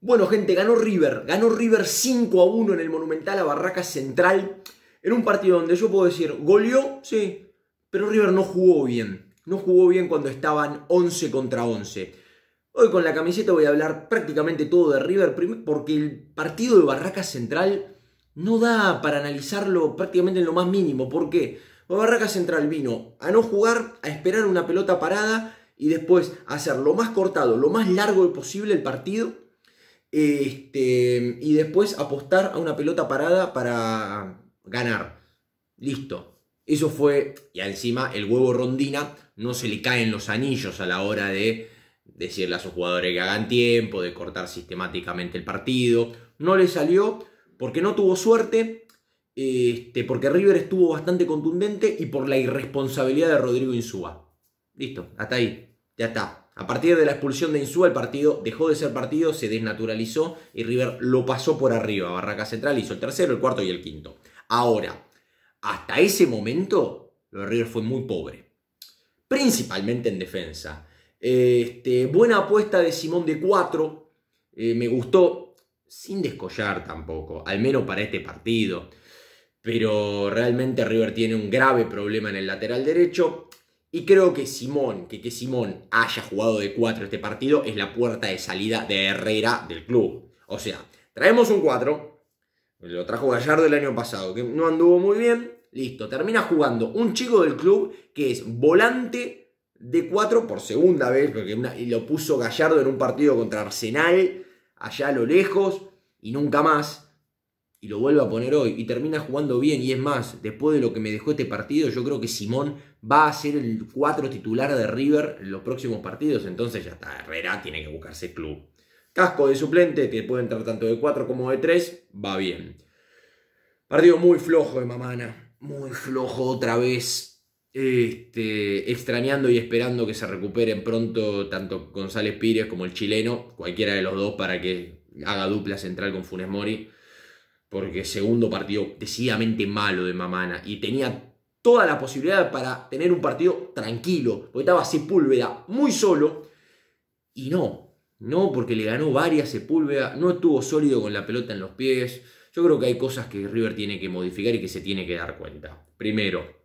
Bueno, gente, ganó River. Ganó River 5 a 1 en el Monumental a Barraca Central. En un partido donde yo puedo decir, goleó, sí, pero River no jugó bien. No jugó bien cuando estaban 11 contra 11. Hoy con la camiseta voy a hablar prácticamente todo de River porque el partido de Barraca Central no da para analizarlo prácticamente en lo más mínimo. ¿Por qué? Barraca Central vino a no jugar, a esperar una pelota parada y después hacer lo más cortado, lo más largo posible el partido este, y después apostar a una pelota parada para ganar. Listo. Eso fue, y encima el huevo rondina, no se le caen los anillos a la hora de decirle a sus jugadores que hagan tiempo, de cortar sistemáticamente el partido. No le salió porque no tuvo suerte, este, porque River estuvo bastante contundente y por la irresponsabilidad de Rodrigo Insúa. Listo, hasta ahí. Ya está. A partir de la expulsión de Insúa, el partido dejó de ser partido, se desnaturalizó y River lo pasó por arriba. Barraca Central hizo el tercero, el cuarto y el quinto. Ahora, hasta ese momento, River fue muy pobre. Principalmente en defensa. Este, buena apuesta de Simón de 4. Eh, me gustó. Sin descollar tampoco. Al menos para este partido. Pero realmente River tiene un grave problema en el lateral derecho. Y creo que Simón, que, que Simón haya jugado de 4 este partido, es la puerta de salida de Herrera del club. O sea, traemos un 4, lo trajo Gallardo el año pasado, que no anduvo muy bien, listo, termina jugando un chico del club que es volante de 4 por segunda vez, porque lo puso Gallardo en un partido contra Arsenal, allá a lo lejos, y nunca más y lo vuelve a poner hoy y termina jugando bien. Y es más, después de lo que me dejó este partido, yo creo que Simón va a ser el 4 titular de River en los próximos partidos. Entonces ya está, Herrera tiene que buscarse club. Casco de suplente, que puede entrar tanto de 4 como de 3, va bien. Partido muy flojo de Mamana, muy flojo otra vez. Este, extrañando y esperando que se recuperen pronto tanto González Pires como el chileno, cualquiera de los dos para que haga dupla central con Funes Mori porque segundo partido decididamente malo de Mamana y tenía toda la posibilidad para tener un partido tranquilo, porque estaba Sepúlveda muy solo y no, no porque le ganó varias Sepúlveda, no estuvo sólido con la pelota en los pies. Yo creo que hay cosas que River tiene que modificar y que se tiene que dar cuenta. Primero,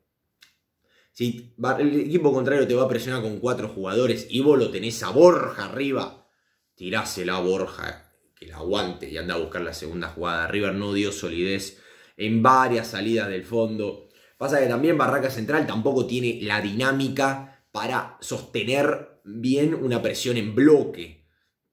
si el equipo contrario te va a presionar con cuatro jugadores y vos lo tenés a Borja arriba, tirásela a Borja el aguante y anda a buscar la segunda jugada. River no dio solidez en varias salidas del fondo. Pasa que también Barraca Central tampoco tiene la dinámica para sostener bien una presión en bloque.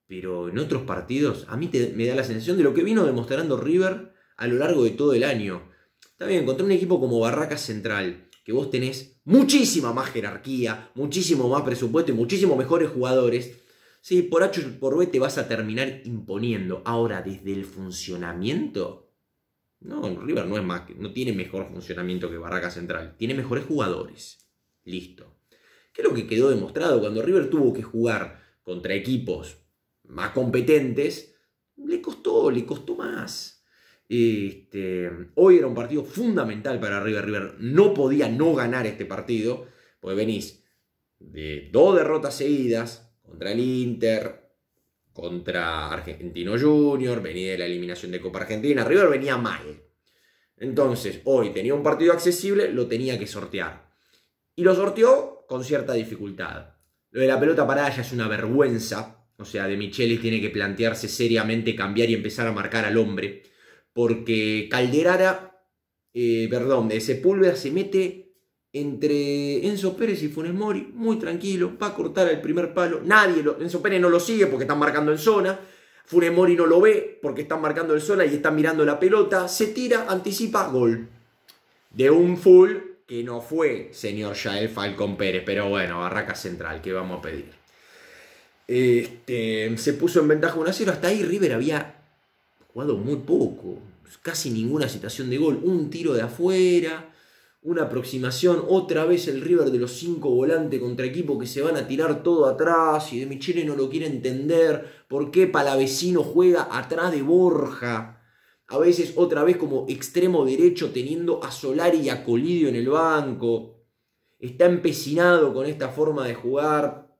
Pero en otros partidos a mí me da la sensación de lo que vino demostrando River a lo largo de todo el año. También bien, contra un equipo como Barraca Central, que vos tenés muchísima más jerarquía, muchísimo más presupuesto y muchísimos mejores jugadores, si por H por B te vas a terminar imponiendo. Ahora, desde el funcionamiento. No, River no es más. No tiene mejor funcionamiento que Barraca Central. Tiene mejores jugadores. Listo. ¿Qué es lo que quedó demostrado? Cuando River tuvo que jugar contra equipos más competentes, le costó, le costó más. Este, hoy era un partido fundamental para River. River no podía no ganar este partido, porque venís de dos derrotas seguidas, contra el Inter, contra Argentino Junior, venía de la eliminación de Copa Argentina, River venía mal. Entonces, hoy tenía un partido accesible, lo tenía que sortear. Y lo sorteó con cierta dificultad. Lo de la pelota parada ya es una vergüenza. O sea, de Michele tiene que plantearse seriamente cambiar y empezar a marcar al hombre. Porque Calderara, eh, perdón, de Sepúlveda se mete entre Enzo Pérez y Funes Mori, muy tranquilo, va a cortar el primer palo, nadie, Enzo Pérez no lo sigue porque están marcando en zona, Funes Mori no lo ve porque están marcando en zona y están mirando la pelota, se tira, anticipa, gol. De un full que no fue señor Jael Falcón Pérez, pero bueno, Barraca Central, Que vamos a pedir? Este, se puso en ventaja 1 a 0, hasta ahí River había jugado muy poco, casi ninguna situación de gol, un tiro de afuera, una aproximación, otra vez el River de los cinco volantes contra equipo que se van a tirar todo atrás y de Michele no lo quiere entender, por qué Palavecino juega atrás de Borja, a veces otra vez como extremo derecho teniendo a Solari y a Colidio en el banco, está empecinado con esta forma de jugar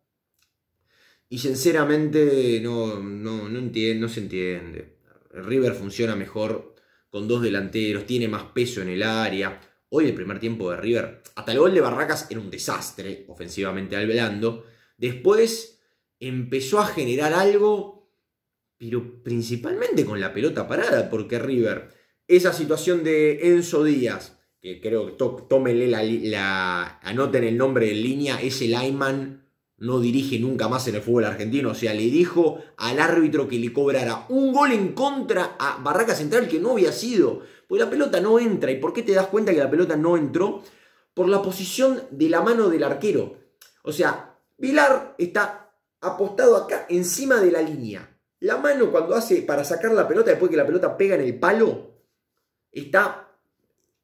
y sinceramente no, no, no, no se entiende. El River funciona mejor con dos delanteros, tiene más peso en el área, Hoy el primer tiempo de River, hasta el gol de Barracas era un desastre ofensivamente al Después empezó a generar algo, pero principalmente con la pelota parada, porque River, esa situación de Enzo Díaz, que creo que la, anoten el nombre en línea, ese Lyman no dirige nunca más en el fútbol argentino. O sea, le dijo al árbitro que le cobrara un gol en contra a Barracas Central que no había sido. Pues la pelota no entra. ¿Y por qué te das cuenta que la pelota no entró? Por la posición de la mano del arquero. O sea, Vilar está apostado acá encima de la línea. La mano cuando hace para sacar la pelota después que la pelota pega en el palo, está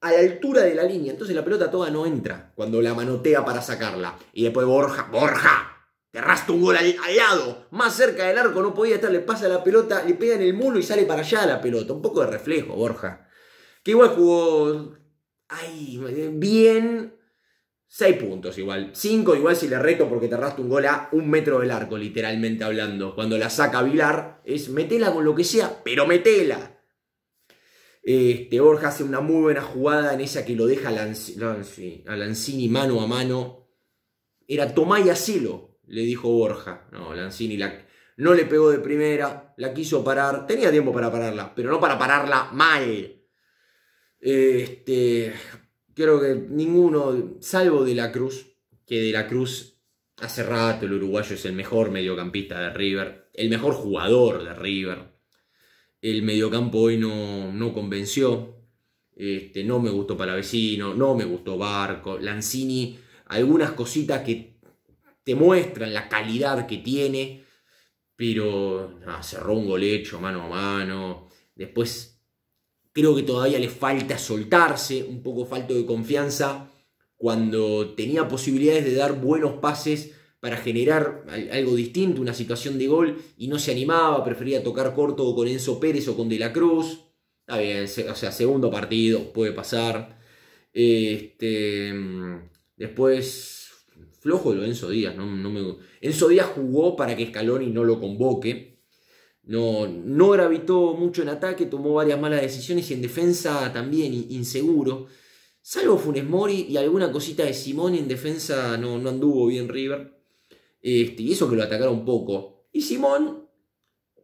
a la altura de la línea. Entonces la pelota toda no entra cuando la manotea para sacarla. Y después Borja, Borja, te arrastra un gol al, lado. Más cerca del arco no podía estar, le pasa la pelota, le pega en el mulo y sale para allá la pelota. Un poco de reflejo, Borja. Que igual jugó. Ay, bien. 6 puntos igual. 5 igual si le reto porque te arrastra un gol a un metro del arco, literalmente hablando. Cuando la saca Vilar, es metela con lo que sea, pero metela. Este, Borja hace una muy buena jugada en esa que lo deja a, Lancini mano a mano. Era tomá y Asilo, le dijo Borja. No, Lanzini no le pegó de primera, la quiso parar. Tenía tiempo para pararla, pero no para pararla mal. Este, creo que ninguno, salvo De La Cruz, que De La Cruz hace rato el uruguayo es el mejor mediocampista de River, el mejor jugador de River. El mediocampo hoy no, no convenció. Este, no me gustó Palavecino, no me gustó Barco, Lanzini, algunas cositas que te muestran la calidad que tiene, pero cerró un gol hecho mano a mano. Después Creo que todavía le falta soltarse, un poco falto de confianza cuando tenía posibilidades de dar buenos pases para generar algo distinto, una situación de gol, y no se animaba, prefería tocar corto con Enzo Pérez o con De la Cruz. Está bien, o sea, segundo partido, puede pasar. Este, después, flojo lo de Enzo Díaz. no me... Enzo Díaz jugó para que Scaloni no lo convoque. No, no gravitó mucho en ataque, tomó varias malas decisiones y en defensa también inseguro. Salvo Funes Mori y alguna cosita de Simón en defensa no, no anduvo bien River. Este, y eso que lo atacaron poco. Y Simón,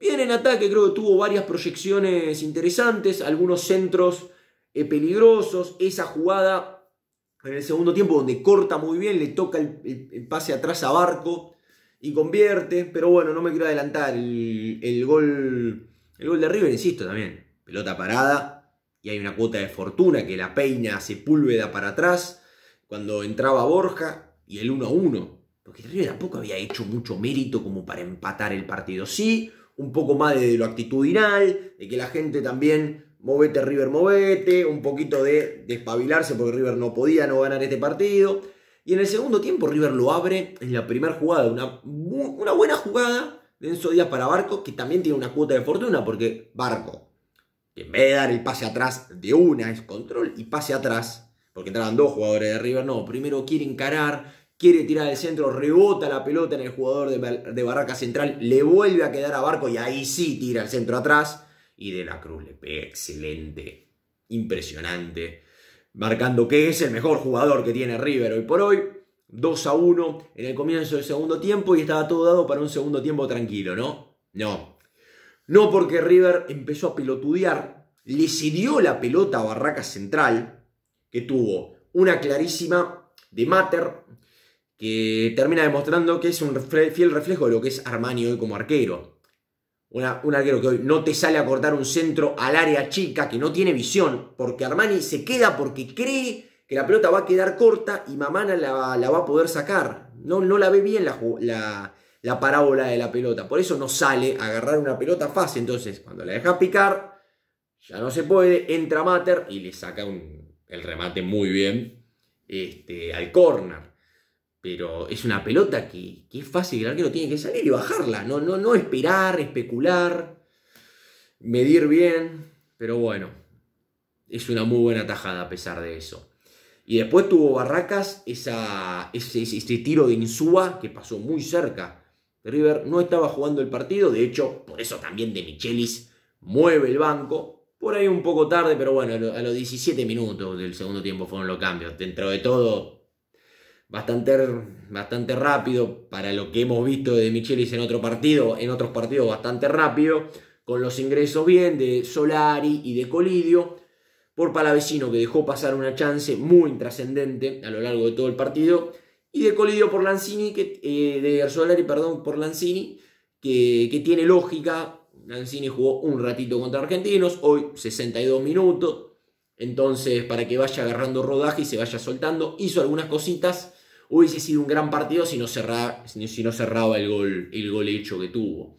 bien en ataque, creo que tuvo varias proyecciones interesantes, algunos centros eh, peligrosos. Esa jugada en el segundo tiempo donde corta muy bien, le toca el pase atrás a Barco y convierte, pero bueno, no me quiero adelantar. El, gol, el gol de River, insisto también, pelota parada y hay una cuota de fortuna que la peina púlveda para atrás cuando entraba Borja y el 1-1. Porque River tampoco había hecho mucho mérito como para empatar el partido. Sí, un poco más de lo actitudinal, de que la gente también movete River, movete, un poquito de despabilarse porque River no podía no ganar este partido. Y en el segundo tiempo River lo abre en la primera jugada, una, buena jugada de Enzo Díaz para Barco, que también tiene una cuota de fortuna, porque Barco, que en vez de dar el pase atrás de una, es control y pase atrás, porque entraban dos jugadores de River, no, primero quiere encarar, quiere tirar el centro, rebota la pelota en el jugador de, de Barraca Central, le vuelve a quedar a Barco y ahí sí tira el centro atrás, y De la Cruz le pega, excelente, impresionante marcando que es el mejor jugador que tiene River hoy por hoy. 2 a 1 en el comienzo del segundo tiempo y estaba todo dado para un segundo tiempo tranquilo, ¿no? No. No porque River empezó a pelotudear, le cedió la pelota a Barraca Central, que tuvo una clarísima de Mater, que termina demostrando que es un fiel reflejo de lo que es Armani hoy como arquero un arquero que hoy no te sale a cortar un centro al área chica, que no tiene visión, porque Armani se queda porque cree que la pelota va a quedar corta y Mamana la, va a poder sacar. No, no la ve bien la, parábola de la pelota. Por eso no sale a agarrar una pelota fácil. Entonces, cuando la deja picar, ya no se puede, entra Mater y le saca el remate muy bien este, al corner pero es una pelota que, es fácil, que el arquero tiene que salir y bajarla, no, no, no esperar, especular, medir bien, pero bueno, es una muy buena tajada a pesar de eso. Y después tuvo Barracas esa, ese, ese tiro de Insúa que pasó muy cerca. River no estaba jugando el partido, de hecho, por eso también de Michelis mueve el banco. Por ahí un poco tarde, pero bueno, a los 17 minutos del segundo tiempo fueron los cambios. Dentro de todo, bastante, bastante rápido para lo que hemos visto de Michelis en otro partido, en otros partidos bastante rápido, con los ingresos bien de Solari y de Colidio, por Palavecino que dejó pasar una chance muy trascendente a lo largo de todo el partido, y de Colidio por Lanzini, que, eh, de Solari, perdón, por Lanzini, que, que tiene lógica. Lanzini jugó un ratito contra Argentinos, hoy 62 minutos, entonces para que vaya agarrando rodaje y se vaya soltando, hizo algunas cositas hubiese sido un gran partido si no, cerraba el gol, el gol hecho que tuvo.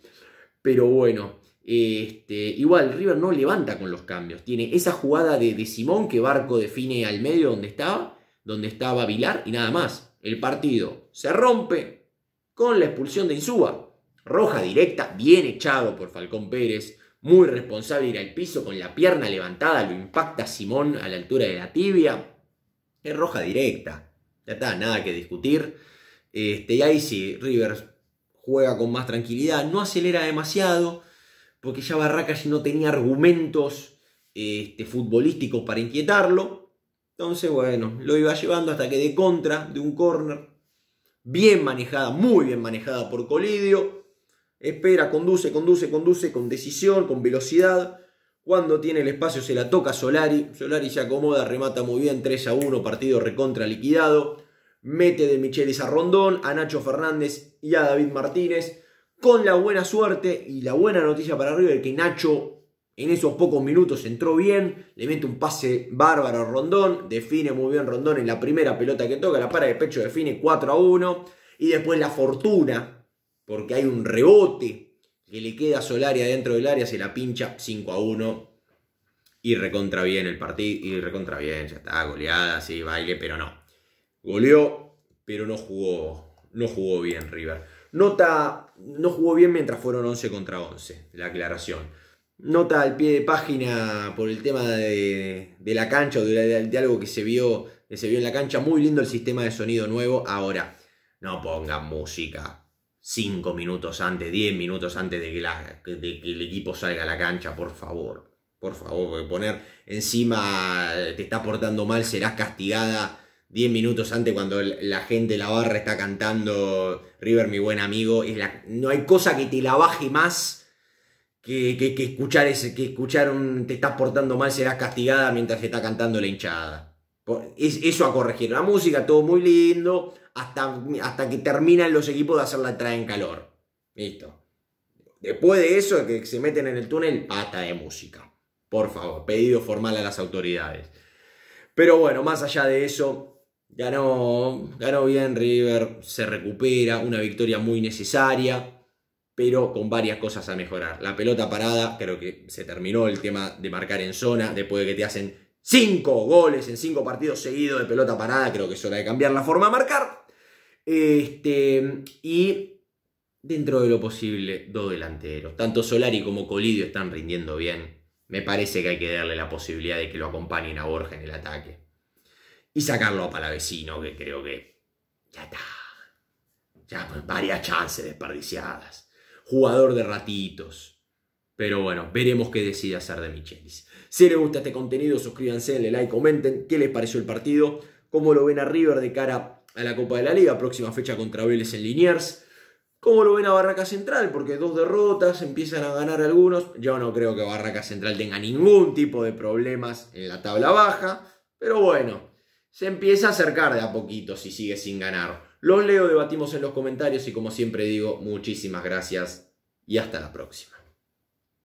Pero bueno, este, igual River no levanta con los cambios. Tiene esa jugada de, Simón que Barco define al medio donde estaba, donde estaba Vilar y nada más. El partido se rompe con la expulsión de Insúa. Roja directa, bien echado por Falcón Pérez. Muy responsable ir al piso con la pierna levantada, lo impacta Simón a la altura de la tibia. Es roja directa. Ya está, nada que discutir. Este, y ahí sí, Rivers juega con más tranquilidad, no acelera demasiado, porque ya Barracas no tenía argumentos este, futbolísticos para inquietarlo. Entonces, bueno, lo iba llevando hasta que de contra, de un corner bien manejada, muy bien manejada por Colidio, espera, conduce, conduce, conduce con decisión, con velocidad, cuando tiene el espacio se la toca Solari. Solari se acomoda, remata muy bien. 3 a 1, partido recontra liquidado. Mete de Michelis a Rondón, a Nacho Fernández y a David Martínez. Con la buena suerte y la buena noticia para River que Nacho en esos pocos minutos entró bien, le mete un pase bárbaro a Rondón, define muy bien Rondón en la primera pelota que toca, la para de pecho define 4 a 1 y después la fortuna, porque hay un rebote que le queda Solaria dentro del área, se la pincha 5 a 1. Y recontra bien el partido, y recontra bien, ya está, goleada, sí, baile, pero no. Goleó, pero no jugó, no jugó bien River. Nota, no jugó bien mientras fueron 11 contra 11, la aclaración. Nota al pie de página por el tema de, la cancha o de, algo que se, vio, que se vio en la cancha. Muy lindo el sistema de sonido nuevo. Ahora, no pongan música 5 minutos antes, 10 minutos antes de que, el equipo salga a la cancha, por favor. Por favor, poner encima eh, te está portando mal, serás castigada 10 minutos antes cuando la gente, de la barra está cantando River, mi buen amigo. no hay cosa que te la baje más que, escuchar ese, que escuchar un te estás portando mal, serás castigada mientras se está cantando la hinchada. es, eso a corregir. La música, todo muy lindo hasta, hasta que terminan los equipos de hacer la entrada en calor. Listo. Después de eso, que se meten en el túnel, pata de música. Por favor, pedido formal a las autoridades. Pero bueno, más allá de eso, ganó, ganó bien River, se recupera, una victoria muy necesaria, pero con varias cosas a mejorar. La pelota parada, creo que se terminó el tema de marcar en zona, después de que te hacen cinco goles en cinco partidos seguidos de pelota parada, creo que es hora de cambiar la forma de marcar. Este, y dentro de lo posible, dos delanteros. Tanto Solari como Colidio están rindiendo bien. Me parece que hay que darle la posibilidad de que lo acompañen a Borja en el ataque. Y sacarlo a Palavecino, que creo que ya está. Ya pues, varias chances desperdiciadas. Jugador de ratitos. Pero bueno, veremos qué decide hacer de Michelis. Si les gusta este contenido, suscríbanse, denle like, comenten qué les pareció el partido, cómo lo ven a River de cara a la Copa de la Liga, próxima fecha contra Vélez en Liniers. ¿Cómo lo ven a Barraca Central? Porque dos derrotas, empiezan a ganar algunos. Yo no creo que Barraca Central tenga ningún tipo de problemas en la tabla baja, pero bueno, se empieza a acercar de a poquito si sigue sin ganar. Los leo, debatimos en los comentarios y como siempre digo, muchísimas gracias y hasta la próxima.